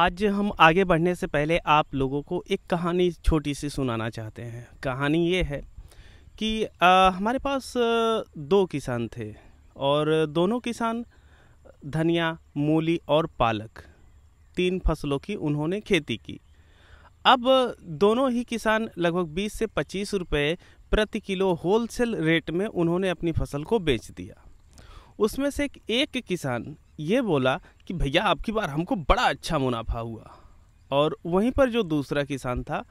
आज हम आगे बढ़ने से पहले आप लोगों को एक कहानी छोटी सी सुनाना चाहते हैं कहानी ये है कि आ, हमारे पास दो किसान थे और दोनों किसान धनिया मूली और पालक तीन फसलों की उन्होंने खेती की अब दोनों ही किसान लगभग 20 से 25 रुपए प्रति किलो होलसेल रेट में उन्होंने अपनी फसल को बेच दिया उसमें से एक किसान ये बोला कि भैया आपकी बार हमको बड़ा अच्छा मुनाफा हुआ और वहीं पर जो दूसरा किसान था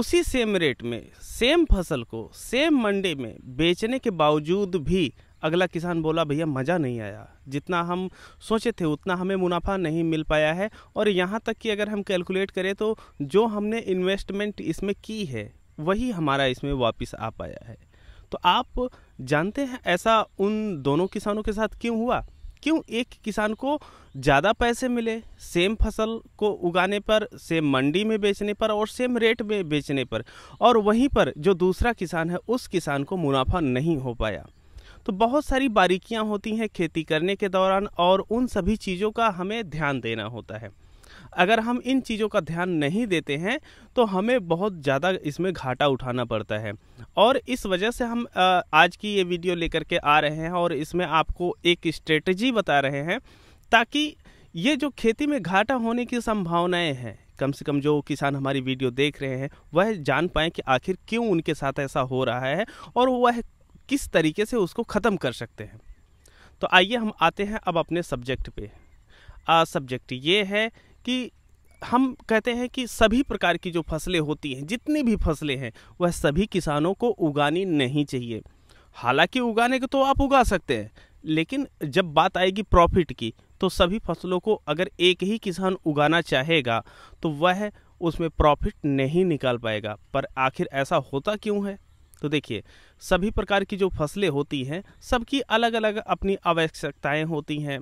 उसी सेम रेट में सेम फसल को सेम मंडी में बेचने के बावजूद भी अगला किसान बोला भैया मज़ा नहीं आया जितना हम सोचे थे उतना हमें मुनाफा नहीं मिल पाया है और यहाँ तक कि अगर हम कैलकुलेट करें तो जो हमने इन्वेस्टमेंट इसमें की है वही हमारा इसमें वापस आ पाया है तो आप जानते हैं ऐसा उन दोनों किसानों के साथ क्यों हुआ क्यों एक किसान को ज़्यादा पैसे मिले सेम फसल को उगाने पर सेम मंडी में बेचने पर और सेम रेट में बेचने पर और वहीं पर जो दूसरा किसान है उस किसान को मुनाफा नहीं हो पाया तो बहुत सारी बारीकियां होती हैं खेती करने के दौरान और उन सभी चीज़ों का हमें ध्यान देना होता है अगर हम इन चीज़ों का ध्यान नहीं देते हैं तो हमें बहुत ज़्यादा इसमें घाटा उठाना पड़ता है और इस वजह से हम आज की ये वीडियो लेकर के आ रहे हैं और इसमें आपको एक स्ट्रेटजी बता रहे हैं ताकि ये जो खेती में घाटा होने की संभावनाएं हैं कम से कम जो किसान हमारी वीडियो देख रहे हैं वह जान पाएँ कि आखिर क्यों उनके साथ ऐसा हो रहा है और वह किस तरीके से उसको ख़त्म कर सकते हैं तो आइए हम आते हैं अब अपने सब्जेक्ट पे आ, सब्जेक्ट ये है कि हम कहते हैं कि सभी प्रकार की जो फसलें होती हैं जितनी भी फसलें हैं वह सभी किसानों को उगानी नहीं चाहिए हालांकि उगाने के तो आप उगा सकते हैं लेकिन जब बात आएगी प्रॉफिट की तो सभी फसलों को अगर एक ही किसान उगाना चाहेगा तो वह उसमें प्रॉफिट नहीं निकाल पाएगा पर आखिर ऐसा होता क्यों है तो देखिए सभी प्रकार की जो फसलें होती हैं सबकी अलग अलग अपनी आवश्यकताएं होती हैं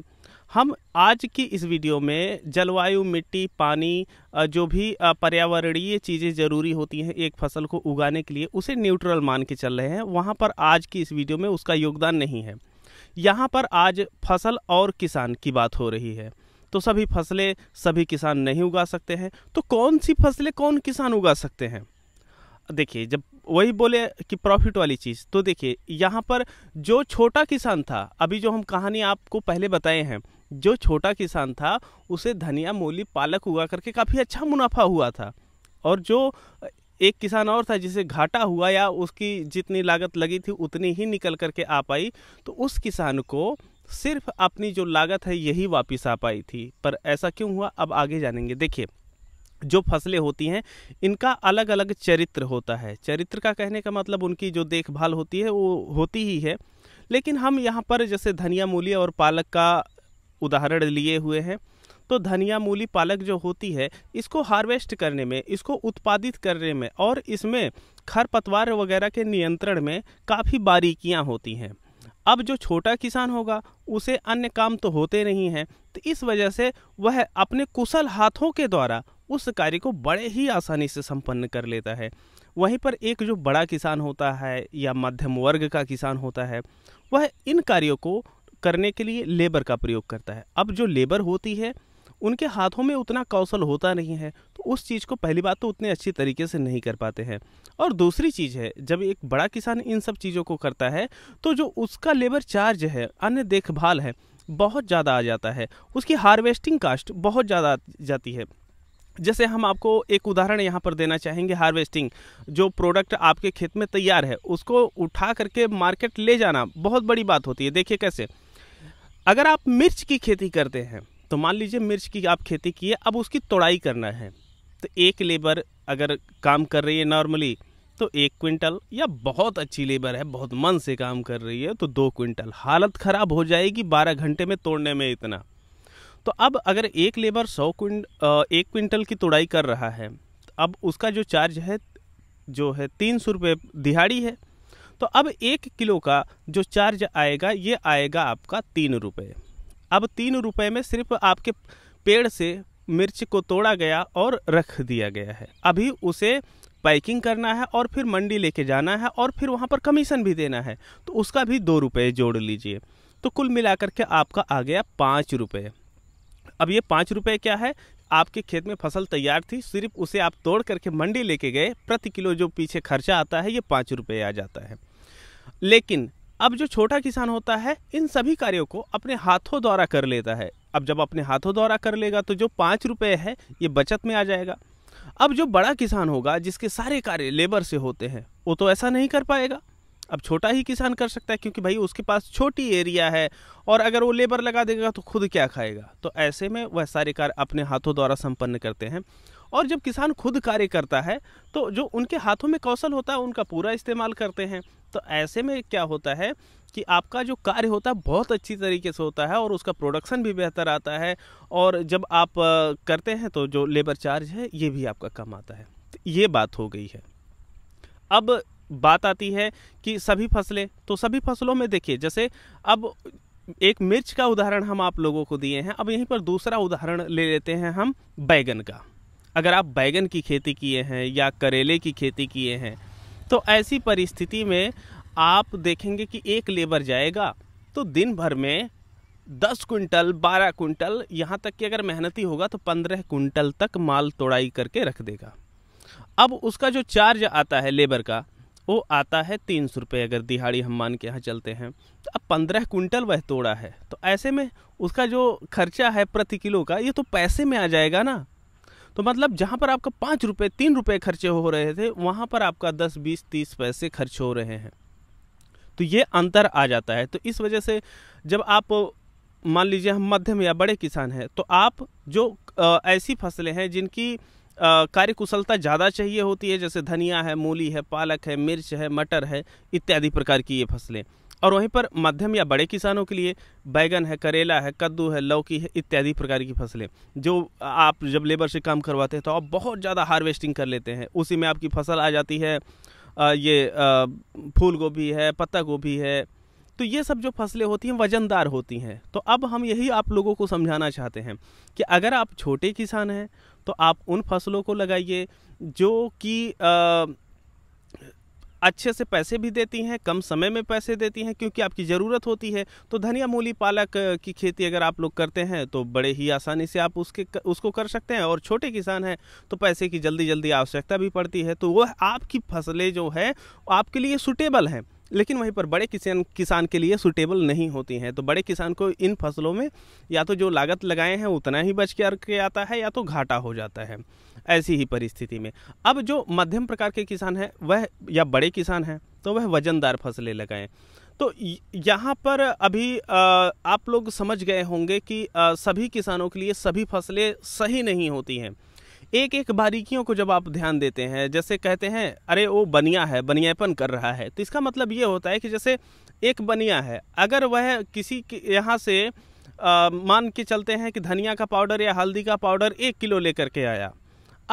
हम आज की इस वीडियो में जलवायु मिट्टी पानी जो भी पर्यावरणीय चीज़ें ज़रूरी होती हैं एक फसल को उगाने के लिए उसे न्यूट्रल मान के चल रहे हैं वहाँ पर आज की इस वीडियो में उसका योगदान नहीं है यहाँ पर आज फसल और किसान की बात हो रही है तो सभी फसलें सभी किसान नहीं उगा सकते हैं तो कौन सी फसलें कौन किसान उगा सकते हैं देखिए जब वही बोले कि प्रॉफिट वाली चीज़ तो देखिए यहाँ पर जो छोटा किसान था अभी जो हम कहानी आपको पहले बताए हैं जो छोटा किसान था उसे धनिया मूली पालक उगा करके काफ़ी अच्छा मुनाफा हुआ था और जो एक किसान और था जिसे घाटा हुआ या उसकी जितनी लागत लगी थी उतनी ही निकल करके आ पाई तो उस किसान को सिर्फ अपनी जो लागत है यही वापस आ पाई थी पर ऐसा क्यों हुआ अब आगे जानेंगे देखिए जो फसलें होती हैं इनका अलग अलग चरित्र होता है चरित्र का कहने का मतलब उनकी जो देखभाल होती है वो होती ही है लेकिन हम यहाँ पर जैसे धनिया मूली और पालक का उदाहरण लिए हुए हैं तो धनिया मूली पालक जो होती है इसको हार्वेस्ट करने में इसको उत्पादित करने में और इसमें खरपतवार वगैरह के नियंत्रण में काफ़ी बारीकियां होती हैं अब जो छोटा किसान होगा उसे अन्य काम तो होते नहीं हैं तो इस वजह से वह अपने कुशल हाथों के द्वारा उस कार्य को बड़े ही आसानी से संपन्न कर लेता है वहीं पर एक जो बड़ा किसान होता है या मध्यम वर्ग का किसान होता है वह इन कार्यों को करने के लिए लेबर का प्रयोग करता है अब जो लेबर होती है उनके हाथों में उतना कौशल होता नहीं है तो उस चीज़ को पहली बात तो उतने अच्छी तरीके से नहीं कर पाते हैं और दूसरी चीज़ है जब एक बड़ा किसान इन सब चीज़ों को करता है तो जो उसका लेबर चार्ज है अन्य देखभाल है बहुत ज़्यादा आ जाता है उसकी हार्वेस्टिंग कास्ट बहुत ज़्यादा आ जाती है जैसे हम आपको एक उदाहरण यहाँ पर देना चाहेंगे हार्वेस्टिंग जो प्रोडक्ट आपके खेत में तैयार है उसको उठा करके मार्केट ले जाना बहुत बड़ी बात होती है देखिए कैसे अगर आप मिर्च की खेती करते हैं तो मान लीजिए मिर्च की आप खेती किए अब उसकी तोड़ाई करना है तो एक लेबर अगर काम कर रही है नॉर्मली तो एक क्विंटल या बहुत अच्छी लेबर है बहुत मन से काम कर रही है तो दो क्विंटल हालत ख़राब हो जाएगी बारह घंटे में तोड़ने में इतना तो अब अगर एक लेबर सौ क्विंट एक क्विंटल की तोड़ाई कर रहा है तो अब उसका जो चार्ज है जो है तीन सौ रुपये दिहाड़ी है तो अब एक किलो का जो चार्ज आएगा ये आएगा आपका तीन रुपये अब तीन रुपये में सिर्फ आपके पेड़ से मिर्च को तोड़ा गया और रख दिया गया है अभी उसे पैकिंग करना है और फिर मंडी लेके जाना है और फिर वहाँ पर कमीशन भी देना है तो उसका भी दो रुपये जोड़ लीजिए तो कुल मिलाकर के आपका आ गया पाँच रुपये अब ये पाँच रुपये क्या है आपके खेत में फसल तैयार थी सिर्फ उसे आप तोड़ करके मंडी लेके गए प्रति किलो जो पीछे खर्चा आता है ये पाँच रुपये आ जाता है लेकिन अब जो छोटा किसान होता है इन सभी कार्यों को अपने हाथों द्वारा कर लेता है अब जब अपने हाथों द्वारा कर लेगा तो जो पाँच रुपये है ये बचत में आ जाएगा अब जो बड़ा किसान होगा जिसके सारे कार्य लेबर से होते हैं वो तो ऐसा नहीं कर पाएगा अब छोटा ही किसान कर सकता है क्योंकि भाई उसके पास छोटी एरिया है और अगर वो लेबर लगा देगा तो खुद क्या खाएगा तो ऐसे में वह सारे कार्य अपने हाथों द्वारा संपन्न करते हैं और जब किसान खुद कार्य करता है तो जो उनके हाथों में कौशल होता है उनका पूरा इस्तेमाल करते हैं तो ऐसे में क्या होता है कि आपका जो कार्य होता है बहुत अच्छी तरीके से होता है और उसका प्रोडक्शन भी बेहतर आता है और जब आप करते हैं तो जो लेबर चार्ज है ये भी आपका कम आता है तो ये बात हो गई है अब बात आती है कि सभी फसलें तो सभी फसलों में देखिए जैसे अब एक मिर्च का उदाहरण हम आप लोगों को दिए हैं अब यहीं पर दूसरा उदाहरण ले लेते हैं हम बैगन का अगर आप बैगन की खेती किए हैं या करेले की खेती किए हैं तो ऐसी परिस्थिति में आप देखेंगे कि एक लेबर जाएगा तो दिन भर में दस कुंटल बारह कुंटल यहाँ तक कि अगर मेहनती होगा तो पंद्रह कुंटल तक माल तोड़ाई करके रख देगा अब उसका जो चार्ज आता है लेबर का वो आता है तीन सौ रुपये अगर दिहाड़ी हम मान के यहाँ चलते हैं तो अब पंद्रह कुंटल वह तोड़ा है तो ऐसे में उसका जो खर्चा है प्रति किलो का ये तो पैसे में आ जाएगा ना तो मतलब जहाँ पर आपका पाँच रुपये तीन रुपये खर्चे हो रहे थे वहाँ पर आपका दस बीस तीस पैसे खर्च हो रहे हैं तो ये अंतर आ जाता है तो इस वजह से जब आप मान लीजिए हम मध्यम या बड़े किसान हैं तो आप जो ऐसी फसलें हैं जिनकी कार्य कुशलता ज़्यादा चाहिए होती है जैसे धनिया है मूली है पालक है मिर्च है मटर है इत्यादि प्रकार की ये फसलें और वहीं पर मध्यम या बड़े किसानों के लिए बैगन है करेला है कद्दू है लौकी है इत्यादि प्रकार की फसलें जो आप जब लेबर से काम करवाते हैं तो आप बहुत ज़्यादा हार्वेस्टिंग कर लेते हैं उसी में आपकी फसल आ जाती है ये फूल गोभी है पत्ता गोभी है तो ये सब जो फसलें होती हैं वज़नदार होती हैं तो अब हम यही आप लोगों को समझाना चाहते हैं कि अगर आप छोटे किसान हैं तो आप उन फसलों को लगाइए जो कि अच्छे से पैसे भी देती हैं कम समय में पैसे देती हैं क्योंकि आपकी ज़रूरत होती है तो धनिया मूली पालक की खेती अगर आप लोग करते हैं तो बड़े ही आसानी से आप उसके उसको कर सकते हैं और छोटे किसान हैं तो पैसे की जल्दी जल्दी आवश्यकता भी पड़ती है तो वह आपकी फसलें जो है आपके लिए सुटेबल हैं लेकिन वहीं पर बड़े किसान किसान के लिए सुटेबल नहीं होती हैं तो बड़े किसान को इन फसलों में या तो जो लागत लगाए हैं उतना ही बच के आता है या तो घाटा हो जाता है ऐसी ही परिस्थिति में अब जो मध्यम प्रकार के किसान हैं वह या बड़े किसान हैं तो वह वजनदार फसलें लगाएं तो यहाँ पर अभी आप लोग समझ गए होंगे कि सभी किसानों के लिए सभी फसलें सही नहीं होती हैं एक एक बारीकियों को जब आप ध्यान देते हैं जैसे कहते हैं अरे वो बनिया है बनियापन कर रहा है तो इसका मतलब ये होता है कि जैसे एक बनिया है अगर वह किसी के यहाँ से आ, मान के चलते हैं कि धनिया का पाउडर या हल्दी का पाउडर एक किलो लेकर के आया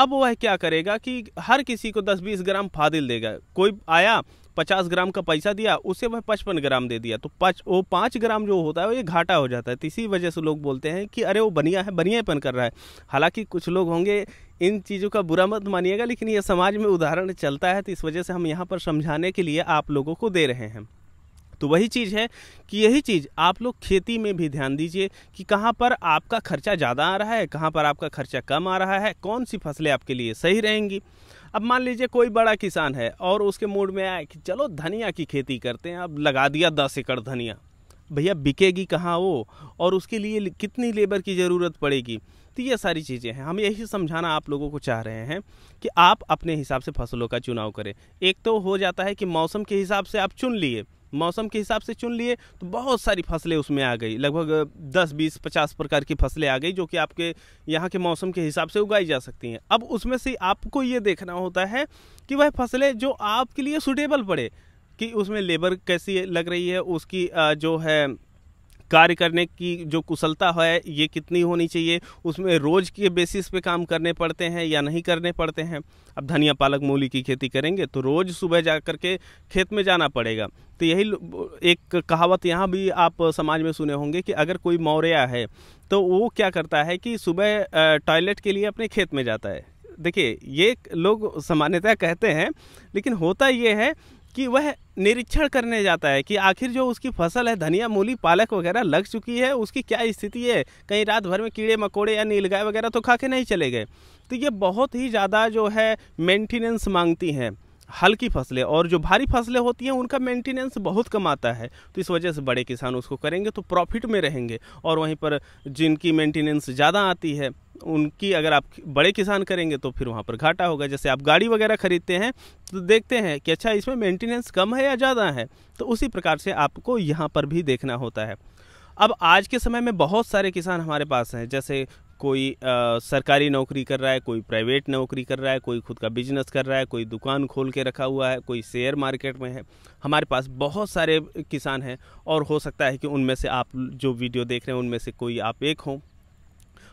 अब वह क्या करेगा कि हर किसी को दस बीस ग्राम फादिल देगा कोई आया पचास ग्राम का पैसा दिया उसे वह पचपन ग्राम दे दिया तो पच वो पाँच ग्राम जो होता है वो ये घाटा हो जाता है तो इसी वजह से लोग बोलते हैं कि अरे वो बनिया है बनियापन कर रहा है हालांकि कुछ लोग होंगे इन चीज़ों का बुरा मत मानिएगा लेकिन ये समाज में उदाहरण चलता है तो इस वजह से हम यहाँ पर समझाने के लिए आप लोगों को दे रहे हैं तो वही चीज़ है कि यही चीज़ आप लोग खेती में भी ध्यान दीजिए कि कहाँ पर आपका खर्चा ज़्यादा आ रहा है कहाँ पर आपका खर्चा कम आ रहा है कौन सी फसलें आपके लिए सही रहेंगी अब मान लीजिए कोई बड़ा किसान है और उसके मूड में आए कि चलो धनिया की खेती करते हैं अब लगा दिया दस एकड़ धनिया भैया बिकेगी कहाँ वो और उसके लिए कितनी लेबर की ज़रूरत पड़ेगी तो ये सारी चीज़ें हैं हम यही समझाना आप लोगों को चाह रहे हैं कि आप अपने हिसाब से फसलों का चुनाव करें एक तो हो जाता है कि मौसम के हिसाब से आप चुन लिए मौसम के हिसाब से चुन लिए तो बहुत सारी फसलें उसमें आ गई लगभग दस बीस पचास प्रकार की फसलें आ गई जो कि आपके यहाँ के मौसम के हिसाब से उगाई जा सकती हैं अब उसमें से आपको ये देखना होता है कि वह फसलें जो आपके लिए सुटेबल पड़े कि उसमें लेबर कैसी लग रही है उसकी जो है कार्य करने की जो कुशलता है ये कितनी होनी चाहिए उसमें रोज़ के बेसिस पे काम करने पड़ते हैं या नहीं करने पड़ते हैं अब धनिया पालक मूली की खेती करेंगे तो रोज़ सुबह जा कर के खेत में जाना पड़ेगा तो यही एक कहावत यहाँ भी आप समाज में सुने होंगे कि अगर कोई मौर्या है तो वो क्या करता है कि सुबह टॉयलेट के लिए अपने खेत में जाता है देखिए ये लोग सामान्यतः कहते हैं लेकिन होता ये है कि वह निरीक्षण करने जाता है कि आखिर जो उसकी फसल है धनिया मूली पालक वगैरह लग चुकी है उसकी क्या स्थिति है कहीं रात भर में कीड़े मकोड़े या नीलगाय वगैरह तो खा के नहीं चले गए तो ये बहुत ही ज़्यादा जो है मेंटेनेंस मांगती हैं हल्की फसलें और जो भारी फसलें होती हैं उनका मेंटेनेंस बहुत कम आता है तो इस वजह से बड़े किसान उसको करेंगे तो प्रॉफिट में रहेंगे और वहीं पर जिनकी मेंटेनेंस ज़्यादा आती है उनकी अगर आप बड़े किसान करेंगे तो फिर वहाँ पर घाटा होगा जैसे आप गाड़ी वगैरह खरीदते हैं तो देखते हैं कि अच्छा इसमें मेंटेनेंस कम है या ज़्यादा है तो उसी प्रकार से आपको यहाँ पर भी देखना होता है अब आज के समय में बहुत सारे किसान हमारे पास हैं जैसे कोई आ, सरकारी नौकरी कर रहा है कोई प्राइवेट नौकरी कर रहा है कोई खुद का बिजनेस कर रहा है कोई दुकान खोल के रखा हुआ है कोई शेयर मार्केट में है हमारे पास बहुत सारे किसान हैं और हो सकता है कि उनमें से आप जो वीडियो देख रहे हैं उनमें से कोई आप एक हों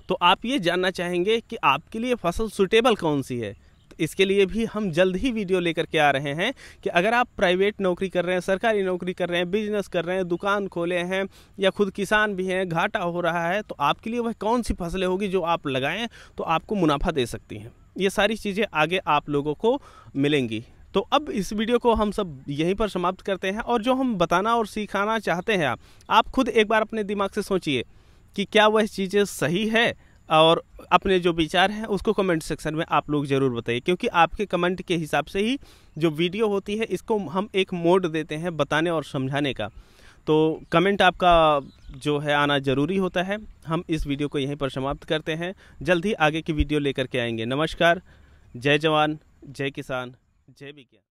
तो आप ये जानना चाहेंगे कि आपके लिए फसल सुटेबल कौन सी है इसके लिए भी हम जल्द ही वीडियो लेकर के आ रहे हैं कि अगर आप प्राइवेट नौकरी कर रहे हैं सरकारी नौकरी कर रहे हैं बिजनेस कर रहे हैं दुकान खोले हैं या खुद किसान भी हैं घाटा हो रहा है तो आपके लिए वह कौन सी फसलें होगी जो आप लगाएं तो आपको मुनाफा दे सकती हैं ये सारी चीज़ें आगे आप लोगों को मिलेंगी तो अब इस वीडियो को हम सब यहीं पर समाप्त करते हैं और जो हम बताना और सिखाना चाहते हैं आप आप खुद एक बार अपने दिमाग से सोचिए कि क्या वह चीज़ें सही है और अपने जो विचार हैं उसको कमेंट सेक्शन में आप लोग ज़रूर बताइए क्योंकि आपके कमेंट के हिसाब से ही जो वीडियो होती है इसको हम एक मोड देते हैं बताने और समझाने का तो कमेंट आपका जो है आना ज़रूरी होता है हम इस वीडियो को यहीं पर समाप्त करते हैं जल्द ही आगे की वीडियो लेकर के आएंगे नमस्कार जय जवान जय किसान जय विज्ञान